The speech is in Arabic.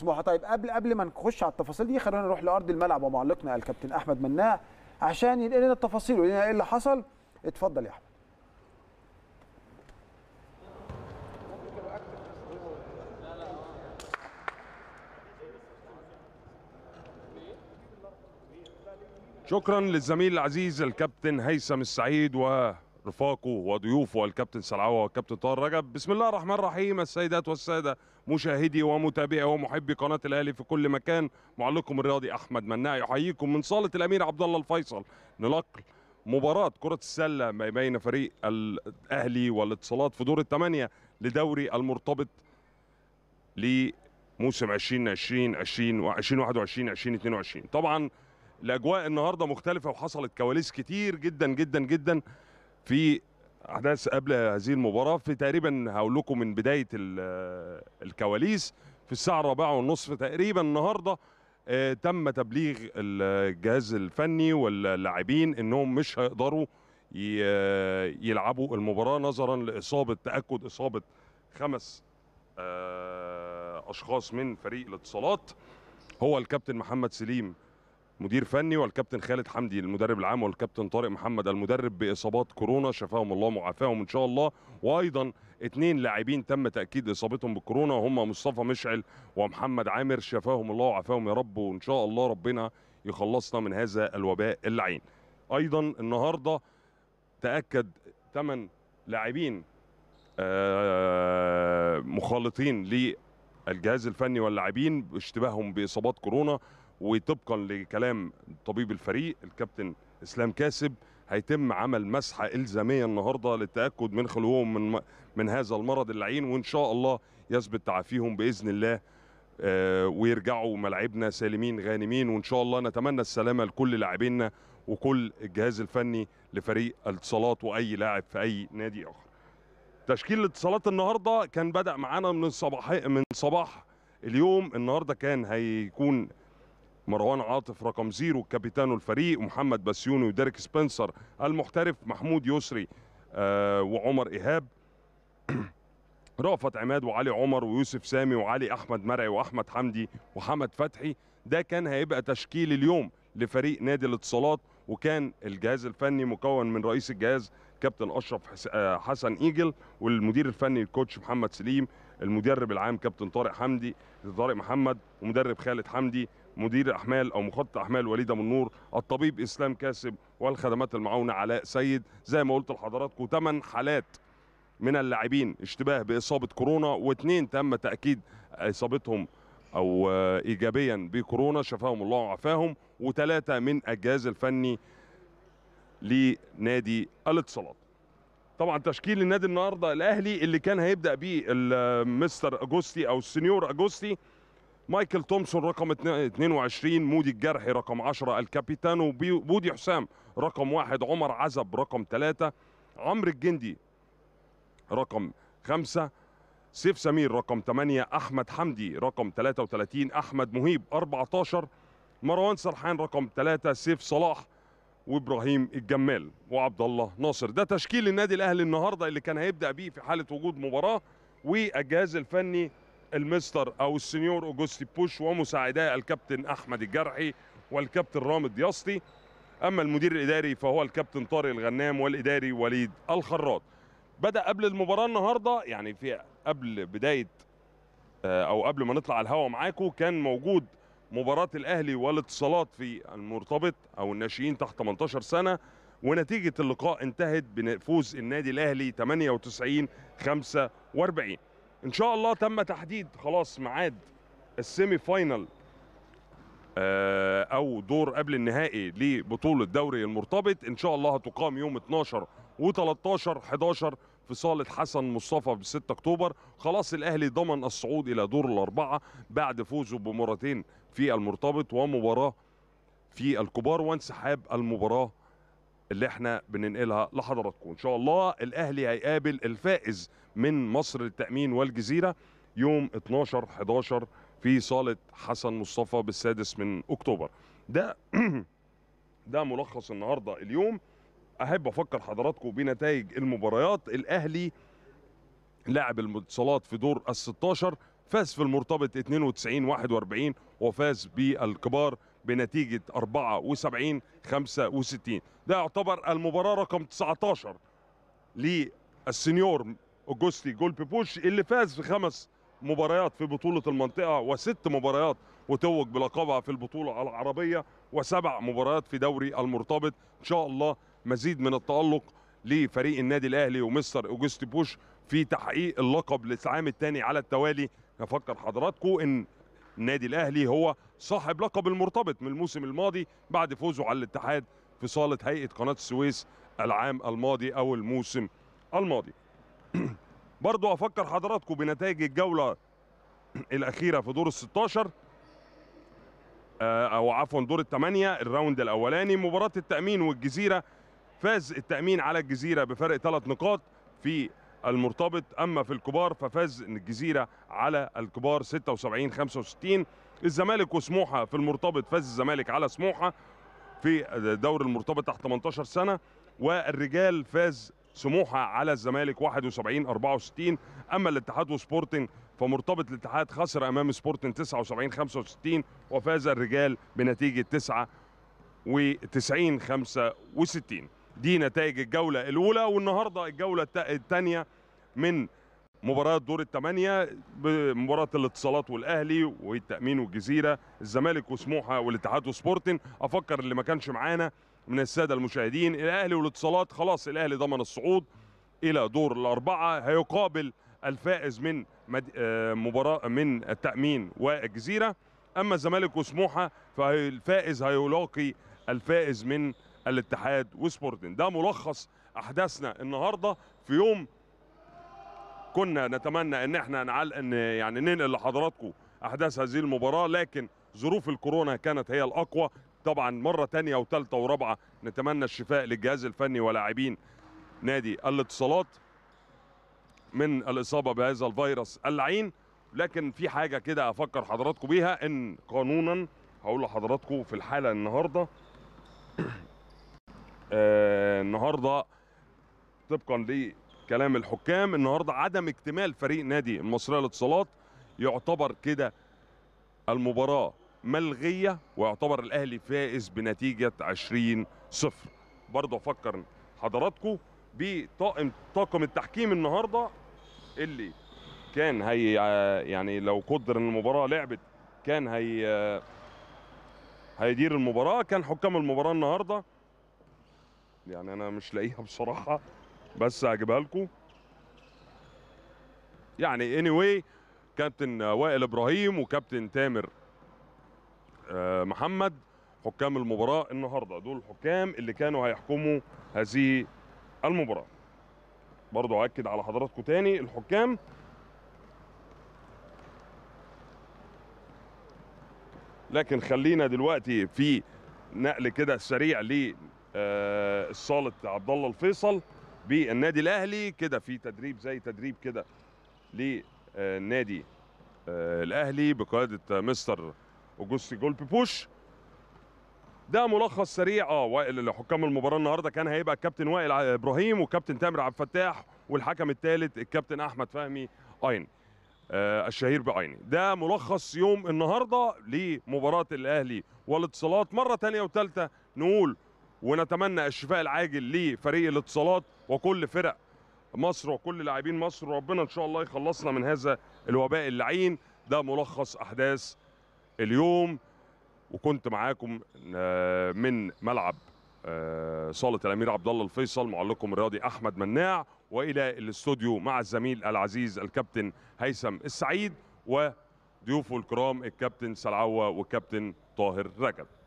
مصباح طيب قبل قبل ما نخش على التفاصيل دي خلونا نروح لارض الملعب ومعلقنا الكابتن احمد مناع عشان ينقل لنا التفاصيل لنا ايه اللي حصل اتفضل يا احمد شكرا للزميل العزيز الكابتن هيثم السعيد و رفاقه وضيوفه الكابتن سلعوه والكابتن طاهر رجب بسم الله الرحمن الرحيم السيدات والساده مشاهدي ومتابعي ومحبي قناه الاهلي في كل مكان معلقكم الرياضي احمد مناع يحييكم من صاله الامير عبد الله الفيصل نلقل مباراه كره السله ما بين فريق الاهلي والاتصالات في دور الثمانيه لدوري المرتبط لموسم 2020 20 2021 2022 طبعا الاجواء النهارده مختلفه وحصلت كواليس كتير جدا جدا جدا في احداث قبل هذه المباراه في تقريبا هقول لكم من بدايه آه، الكواليس في الساعه الرابعه والنصف تقريبا النهارده آه، تم تبليغ الجهاز الفني واللاعبين انهم مش هيقدروا آه، يلعبوا المباراه نظرا لاصابه تاكد اصابه خمس اشخاص من فريق الاتصالات هو الكابتن محمد سليم مدير فني والكابتن خالد حمدي المدرب العام والكابتن طارق محمد المدرب باصابات كورونا شفاهم الله وعافاهم ان شاء الله وايضا اثنين لاعبين تم تاكيد اصابتهم بالكورونا هم مصطفى مشعل ومحمد عامر شفاهم الله وعافاهم يا رب وان شاء الله ربنا يخلصنا من هذا الوباء اللعين ايضا النهارده تاكد ثمان لاعبين آه، مخالطين للجهاز الفني واللاعبين باشتباههم باصابات كورونا وطبقا لكلام طبيب الفريق الكابتن اسلام كاسب هيتم عمل مسحه الزاميه النهارده للتاكد من خلوهم من من هذا المرض اللعين وان شاء الله يثبت تعافيهم باذن الله آه، ويرجعوا ملاعبنا سالمين غانمين وان شاء الله نتمنى السلامه لكل لاعبينا وكل الجهاز الفني لفريق الاتصالات واي لاعب في اي نادي اخر. تشكيل الاتصالات النهارده كان بدا معانا من الصباح من صباح اليوم النهارده كان هيكون مروان عاطف رقم زيرو كابيتانو الفريق ومحمد بسيوني وديريك سبنسر المحترف محمود يسري آه، وعمر ايهاب رأفت عماد وعلي عمر ويوسف سامي وعلي احمد مرعي واحمد حمدي وحمد فتحي ده كان هيبقى تشكيل اليوم لفريق نادي الاتصالات وكان الجهاز الفني مكون من رئيس الجهاز كابتن اشرف آه، حسن ايجل والمدير الفني الكوتش محمد سليم المدرب العام كابتن طارق حمدي طارق محمد ومدرب خالد حمدي مدير احمال او مخطط احمال وليده من نور الطبيب اسلام كاسب والخدمات المعاونه علاء سيد زي ما قلت لحضراتكم 8 حالات من اللاعبين اشتباه باصابه كورونا واثنين تم تاكيد اصابتهم او ايجابيا بكورونا شفاهم الله وعافاهم وثلاثه من الجهاز الفني لنادي الاتصالات طبعا تشكيل النادي النهارده الاهلي اللي كان هيبدا بيه المستر اجوستي او السنيور اجوستي مايكل تومسون رقم 22 مودي الجرحي رقم 10 الكابيتان وبودي حسام رقم واحد عمر عزب رقم ثلاثة عمرو الجندي رقم خمسة سيف سمير رقم 8 أحمد حمدي رقم 33 أحمد مهيب 14 مروان سرحان رقم 3 سيف صلاح وابراهيم الجمال وعبد الله ناصر ده تشكيل النادي الاهلي النهارده اللي كان هيبدا بيه في حاله وجود مباراه والجهاز الفني المستر او السنيور اوجوستي بوش ومساعداه الكابتن احمد الجرحي والكابتن رامد ياسطي اما المدير الاداري فهو الكابتن طارق الغنام والاداري وليد الخراط بدا قبل المباراه النهارده يعني في قبل بدايه آه، او قبل ما نطلع على الهواء معاكم كان موجود مباراه الاهلي والاتصالات في المرتبط او الناشئين تحت 18 سنه ونتيجه اللقاء انتهت بفوز النادي الاهلي 98 45 ان شاء الله تم تحديد خلاص ميعاد السيمي فاينل آه، او دور قبل النهائي لبطوله دوري المرتبط ان شاء الله هتقام يوم 12 و13 11 في صاله حسن مصطفى ب 6 اكتوبر خلاص الاهلي ضمن الصعود الى دور الاربعه بعد فوزه بمرتين في المرتبط ومباراه في الكبار وانسحاب المباراه اللي احنا بننقلها لحضراتكم ان شاء الله الاهلي هيقابل الفائز من مصر للتامين والجزيره يوم 12 11 في صاله حسن مصطفى بالسادس من اكتوبر ده ده ملخص النهارده اليوم احب افكر حضراتكم بنتائج المباريات الاهلي لعب المتصالات في دور ال 16 فاز في المرتبط 92 41 وفاز بالكبار بنتيجه 74 65 ده يعتبر المباراه رقم 19 للسنيور اوجوستي جولبي بوش اللي فاز في خمس مباريات في بطوله المنطقه وست مباريات وتوج بلقبها في البطوله العربيه وسبع مباريات في دوري المرتبط ان شاء الله مزيد من التالق لفريق النادي الاهلي ومستر اوجوستي بوش في تحقيق اللقب للعام الثاني على التوالي نفكر حضراتكم ان النادي الاهلي هو صاحب لقب المرتبط من الموسم الماضي بعد فوزه على الاتحاد في صاله هيئه قناه السويس العام الماضي او الموسم الماضي برضو افكر حضراتكم بنتائج الجوله الاخيره في دور ال 16 آه، او عفوا دور الثمانيه الراوند الاولاني مباراه التامين والجزيره فاز التامين على الجزيره بفرق ثلاث نقاط في المرتبط اما في الكبار ففاز الجزيره على الكبار 76 65 الزمالك وسموحه في المرتبط فاز الزمالك على سموحه في دور المرتبط تحت 18 سنه والرجال فاز سموحه على الزمالك 71 64 اما الاتحاد وسبورتنج فمرتبط الاتحاد خسر امام سبورتنج 79 65 وفاز الرجال بنتيجه 9 و 90 65 دي نتائج الجولة الأولى والنهاردة الجولة الثانية من مباريات دور الثمانية بمباراة الاتصالات والأهلي والتأمين والجزيرة الزمالك وسموحة والاتحاد وسبورتن أفكر اللي ما كانش معانا من السادة المشاهدين الأهلي والاتصالات خلاص الأهلي ضمن الصعود إلى دور الأربعة هيقابل الفائز من آه، مباراة من التأمين والجزيرة أما الزمالك وسموحة فالفائز هيلاقي الفائز من الاتحاد وسبورتنج ده ملخص احداثنا النهارده في يوم كنا نتمنى ان احنا نعل... ان يعني ننقل لحضراتكم احداث هذه المباراه لكن ظروف الكورونا كانت هي الاقوى طبعا مره ثانيه وثالثه ورابعه نتمنى الشفاء للجهاز الفني ولاعبين نادي الاتصالات من الاصابه بهذا الفيروس اللعين لكن في حاجه كده افكر حضراتكم بيها ان قانونا هقول لحضراتكم في الحاله النهارده آه، النهارده طبقا لكلام الحكام النهارده عدم اكتمال فريق نادي المصريه للاتصالات يعتبر كده المباراه ملغيه ويعتبر الاهلي فائز بنتيجه 20 صفر برضه افكر حضراتكم بطاقم طاقم التحكيم النهارده اللي كان هي يعني لو قدر ان المباراه لعبت كان هي هيدير المباراه كان حكام المباراه النهارده يعني انا مش لاقيها بصراحه بس هجيبها لكم يعني اني anyway كابتن وائل ابراهيم وكابتن تامر آه، محمد حكام المباراه النهارده دول الحكام اللي كانوا هيحكموا هذه المباراه برضو اكد على حضراتكم تاني الحكام لكن خلينا دلوقتي في نقل كده سريع للمباراه آه، الصالة عبد الله الفيصل بالنادي الاهلي كده في تدريب زي تدريب كده للنادي آه، الاهلي بقياده مستر اوجستي جولبي بوش ده ملخص سريع اه وائل لحكام المباراه النهارده كان هيبقى الكابتن وائل ابراهيم والكابتن تامر عبد الفتاح والحكم الثالث الكابتن احمد فهمي اين آه الشهير بعيني ده ملخص يوم النهارده لمباراه الاهلي والاتصالات مره ثانيه وثالثه نقول ونتمنى الشفاء العاجل لفريق الاتصالات وكل فرق مصر وكل لاعبين مصر وربنا ان شاء الله يخلصنا من هذا الوباء اللعين ده ملخص احداث اليوم وكنت معاكم آه، من ملعب آه، صاله الامير عبد الله الفيصل معلقكم الرياضي احمد مناع والى الاستوديو مع الزميل العزيز الكابتن هيثم السعيد وضيوفه الكرام الكابتن سلعوه والكابتن طاهر رجب